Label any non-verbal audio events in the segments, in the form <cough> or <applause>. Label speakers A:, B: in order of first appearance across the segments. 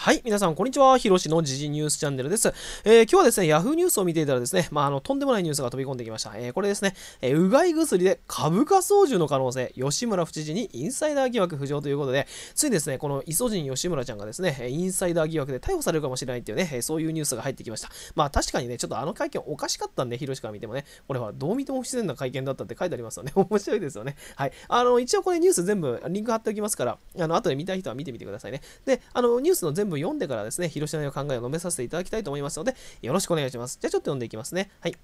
A: はい、皆さん、こんにちは。ひろしの時事ニュースチャンネルです。えー、今日はですね、Yahoo ニュースを見ていたらですね、まあ、あの、とんでもないニュースが飛び込んできました。えー、これですね、えー、うがい薬で株価操縦の可能性、吉村府知事にインサイダー疑惑浮上ということで、ついにですね、このイソジン吉村ちゃんがですね、インサイダー疑惑で逮捕されるかもしれないっていうね、えそういうニュースが入ってきました。まあ、確かにね、ちょっとあの会見おかしかったんで、ひろしから見てもね、これはどう見ても不自然な会見だったって書いてありますよね。<laughs> 面白いですよね。はい。あの、一応これニュース全部リンク貼っておきますから、あの、後で見たい人は見てみてくださいね。で、あの、ニュースの全部全部読んでからですね、広島の考えを述べさせていただきたいと思いますので、よろしくお願いします。じゃあちょっと読んでいきますね。はい。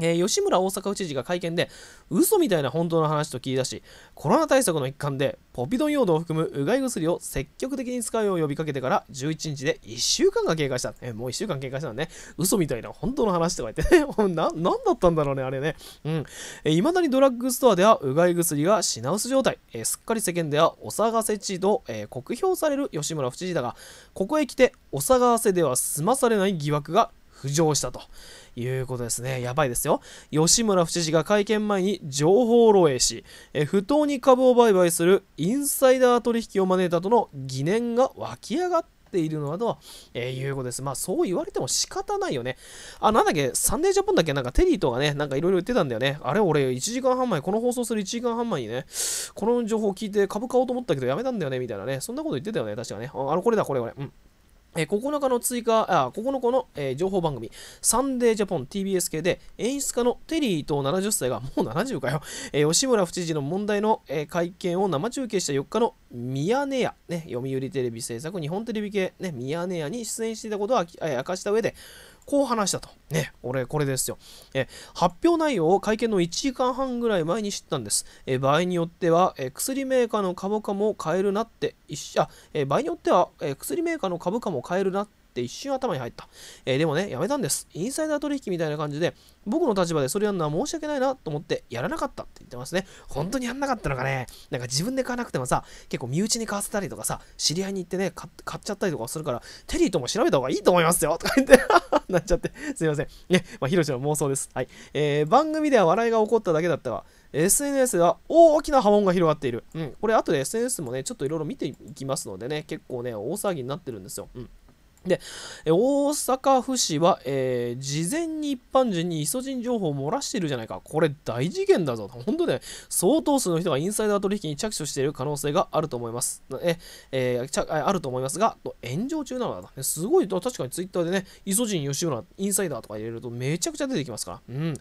A: えー、吉村大阪府知事が会見で、嘘みたいな本当の話と切り出し、コロナ対策の一環で、ポピドン用土を含むうがい薬を積極的に使うよう呼びかけてから11日で1週間が経過した。えー、もう1週間経過したのね。嘘みたいな本当の話とか言ってね。<laughs> な、何だったんだろうね、あれね。うん。えー、未だにドラッグストアではうがい薬が品薄状態。えー、すっかり世間ではお騒がせ地と、え酷評される吉村府知事だが、ここへ来てお騒がせでは済まされない疑惑が浮上したということですね。やばいですよ。吉村府知事が会見前に情報漏洩し、え不当に株を売買するインサイダー取引を招いたとの疑念が湧き上がっているのだと、えー、いうことです。まあそう言われても仕方ないよね。あ、なんだっけ、サンデージャポンだっけ、なんかテリーとかね、なんかいろいろ言ってたんだよね。あれ、俺1時間半前、この放送する1時間半前にね、この情報聞いて株買おうと思ったけどやめたんだよね、みたいなね。そんなこと言ってたよね、確かね。あの、これだ、これ、これ。うん。え9日の追加、あ、9日の、えー、情報番組、サンデージャポン TBS 系で、演出家のテリーと70歳が、もう70かよ、えー、吉村府知事の問題の、えー、会見を生中継した4日のミヤネ屋、ね、読売テレビ制作、日本テレビ系、ね、ミヤネ屋に出演していたことを明かした上で、こう話したと。ね、俺、これですよ。え発表内容を会見の1時間半ぐらい前に知ったんです。え場合によってはえ、薬メーカーの株価も買えるなって、一あえ場合によってはえ、薬メーカーの株価も買えるなって、って一瞬頭に入った。えー、でもね、やめたんです。インサイダー取引みたいな感じで、僕の立場でそれやるのは申し訳ないなと思ってやらなかったって言ってますね。本当にやんなかったのかね。なんか自分で買わなくてもさ、結構身内に買わせたりとかさ、知り合いに行ってね、買っちゃったりとかするから、テリーとも調べた方がいいと思いますよとか言って <laughs> なっちゃって、すいません。ね、まあ、ヒロシの妄想です。はい。えー、番組では笑いが起こっただけだったが、SNS では大きな波紋が広がっている。うん。これ、後で SNS もね、ちょっといろいろ見ていきますのでね、結構ね、大騒ぎになってるんですよ。うん。で、大阪府市は、えー、事前に一般人にイソジン情報を漏らしているじゃないか。これ大事件だぞ。本当ね、相当数の人がインサイダー取引に着手している可能性があると思います。え、えー、ちゃあると思いますが、炎上中なのだ、すごい、確かにツイッターでね、イソジン吉村インサイダーとか入れるとめちゃくちゃ出てきますから。うん。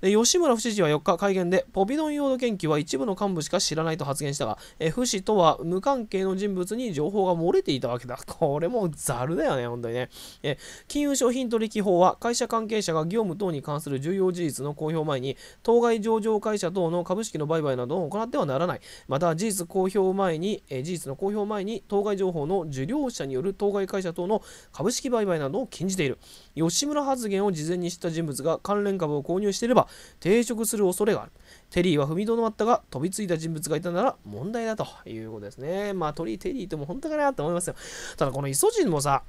A: で、吉村府知事は4日会見で、ポビドン用の研究は一部の幹部しか知らないと発言したが、え府市とは無関係の人物に情報が漏れていたわけだ。これもザルだよね。本当にね。え金融商品取引法は、会社関係者が業務等に関する重要事実の公表前に、当該上場会社等の株式の売買などを行ってはならない。また、事実公表前に、え事実の公表前に、当該情報の受領者による当該会社等の株式売買などを禁じている。吉村発言を事前に知った人物が関連株を購入していれば、抵触する恐れがある。テリーは踏みとどまったが、飛びついた人物がいたなら問題だということですね。まあ、トリテリーっても本当かなと思いますよ。ただ、このイソジンもさ、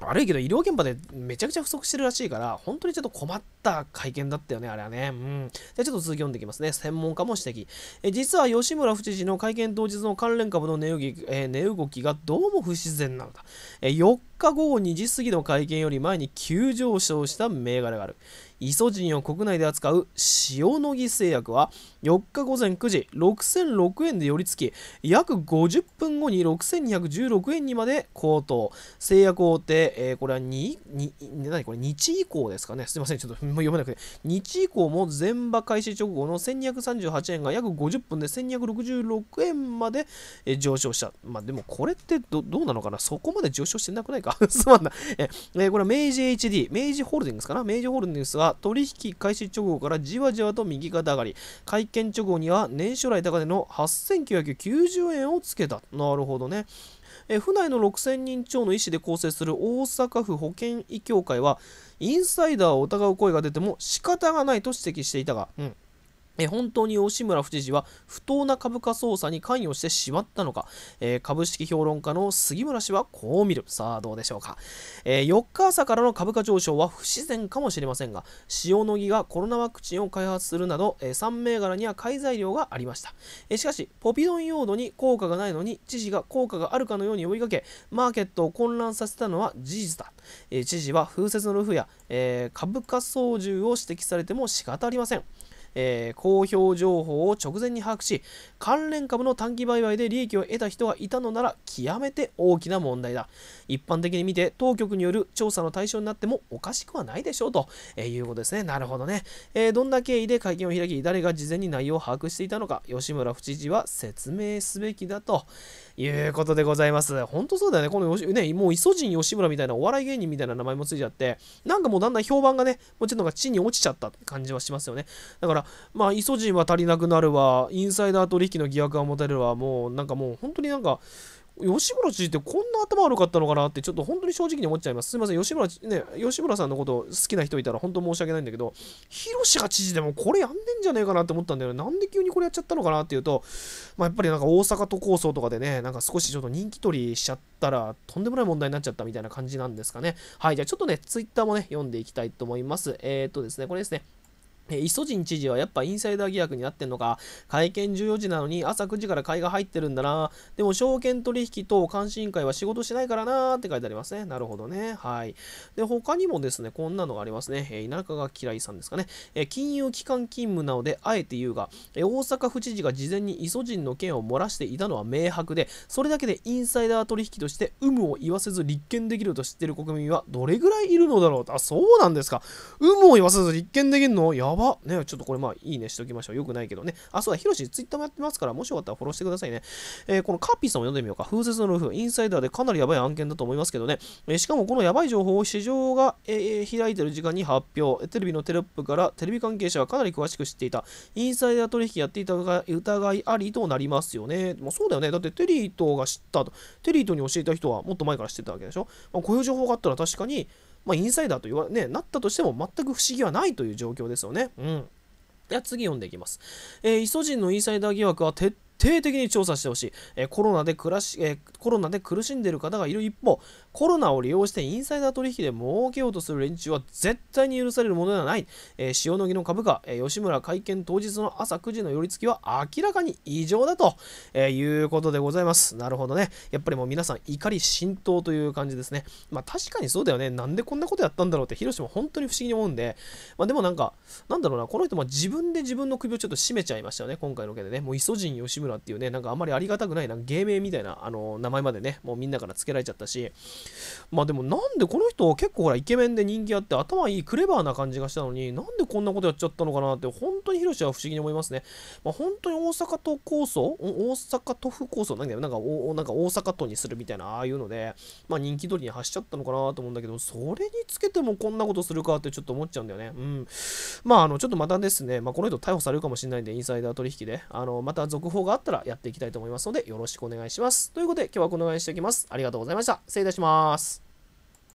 A: 悪いけど医療現場でめちゃくちゃ不足してるらしいから本当にちょっと困った会見だったよねあれはねうんでちょっと続き読んでいきますね専門家も指摘え実は吉村府知事の会見当日の関連株の値動き,、え値動きがどうも不自然なのだえ4午後2時過ぎの会見より前に急上昇した銘柄がある。イソジンを国内で扱う塩野義製薬は4日午前9時6006円で寄り付き約50分後に6216円にまで高騰製薬大手、えー、これは何これ日以降ですかねすいませんちょっと <laughs> 読めなくて日以降も前場開始直後の1238円が約50分で1266円まで上昇したまあでもこれってどうなのかなそこまで上昇してなくないかすまんな。え、えこれは明治 HD、明治ホールディングスかな明治ホールディングスが取引開始直後からじわじわと右肩上がり、会見直後には年初来高値の8990円をつけた。なるほどね。え府内の6000人超の医師で構成する大阪府保健医協会はインサイダーを疑う声が出ても仕方がないと指摘していたが、うん、え本当に吉村府知事は不当な株価操作に関与してしまったのか、えー、株式評論家の杉村氏はこう見る。さあ、どうでしょうか、えー、4日朝からの株価上昇は不自然かもしれませんが、塩野義がコロナワクチンを開発するなど、えー、3銘柄には買い材料がありました。えしかし、ポピドン用土に効果がないのに、知事が効果があるかのように呼びかけ、マーケットを混乱させたのは事実だ。え知事は風雪のルフや、え株価操縦を指摘されても仕方ありません。えー、公表情報を直前に把握し関連株の短期売買で利益を得た人がいたのなら極めて大きな問題だ一般的に見て当局による調査の対象になってもおかしくはないでしょうと、えいうことですねなるほどね、えー、どんな経緯で会見を開き誰が事前に内容を把握していたのか吉村府知事は説明すべきだということでございます。本当そうだよね。このね、もうイソジン吉村みたいなお笑い芸人みたいな名前もついちゃって、なんかもうだんだん評判がね、もちろんなんか地に落ちちゃった感じはしますよね。だから、まあ、イソジンは足りなくなるわ、インサイダー取引の疑惑が持てるわ、もう、なんかもう、本当になんか、吉村知事ってこんな頭悪かったのかなって、ちょっと本当に正直に思っちゃいます。すいません、吉村、ね、吉村さんのこと好きな人いたら本当申し訳ないんだけど、広志が知事でもこれやんねんじゃねえかなって思ったんだよね。なんで急にこれやっちゃったのかなっていうと、まあ、やっぱりなんか大阪都構想とかでね、なんか少しちょっと人気取りしちゃったら、とんでもない問題になっちゃったみたいな感じなんですかね。はい、じゃあちょっとね、ツイッターもね、読んでいきたいと思います。えー、っとですね、これですね。イソジン知事はやっぱインサイダー疑惑になってんのか。会見14時なのに朝9時から買いが入ってるんだな。でも証券取引等監視委員会は仕事しないからなーって書いてありますね。なるほどね。はい。で、他にもですね、こんなのがありますね。えー、中が嫌いさんですかね。え金融機関勤務なので、あえて言うが、え大阪府知事が事前にイソジンの件を漏らしていたのは明白で、それだけでインサイダー取引として有無を言わせず立件できると知ってる国民はどれぐらいいるのだろうあ、そうなんですか。有無を言わせず立件できるのややばね、ちょっとこれまあいいねしときましょう。よくないけどね。あ、そうだ、ヒロシ、ツイッターもやってますから、もしよかったらフォローしてくださいね。えー、このカーピーさんを読んでみようか。風雪のルーフ、インサイダーでかなりやばい案件だと思いますけどね。えー、しかもこのやばい情報を市場が、えー、開いてる時間に発表。テレビのテロップからテレビ関係者はかなり詳しく知っていた。インサイダー取引やっていたが疑いありとなりますよね。もうそうだよね。だってテリートが知ったと。テリートに教えた人はもっと前から知ってたわけでしょ。まあ、こういう情報があったら確かに、まあ、インサイダーと言わ、ね、なったとしても全く不思議はないという状況ですよね。うん。では次読んでいきます。えー、イソジンのインサイダー疑惑は徹底的に調査してほしい、えー、コロナで暮らし、えー、コロナで苦しんでいる方がいる一方コロナを利用してインサイダー取引で儲けようとする連中は絶対に許されるものではない、えー、塩野義の株価、え吉村会見当日の朝9時の寄り付きは明らかに異常だと、えいうことでございますなるほどねやっぱりもう皆さん怒り浸透という感じですねまあ確かにそうだよねなんでこんなことやったんだろうって広島本当に不思議に思うんでまあでもなんかなんだろうなこの人も自分で自分の首をちょっと絞めちゃいましたよね今回の件でねもうイソジン吉村村っていうね、なんかあんまりありがたくないな、芸名みたいな、あの、名前までね、もうみんなから付けられちゃったし、まあでもなんでこの人結構ほらイケメンで人気あって頭いいクレバーな感じがしたのに、なんでこんなことやっちゃったのかなって、本当にヒロシは不思議に思いますね。まあ、本当に大阪都構想大阪都府構想なんだよ。なんかなんか大阪都にするみたいな、ああいうので、まあ人気取りに走っちゃったのかなと思うんだけど、それにつけてもこんなことするかってちょっと思っちゃうんだよね。うん。まああの、ちょっとまたですね、まあこの人逮捕されるかもしれないんで、インサイダー取引で、あの、また続報ががあったらやっていきたいと思いますので、よろしくお願いします。ということで、今日はこのぐらいにしておきます。ありがとうございました。失礼いたします。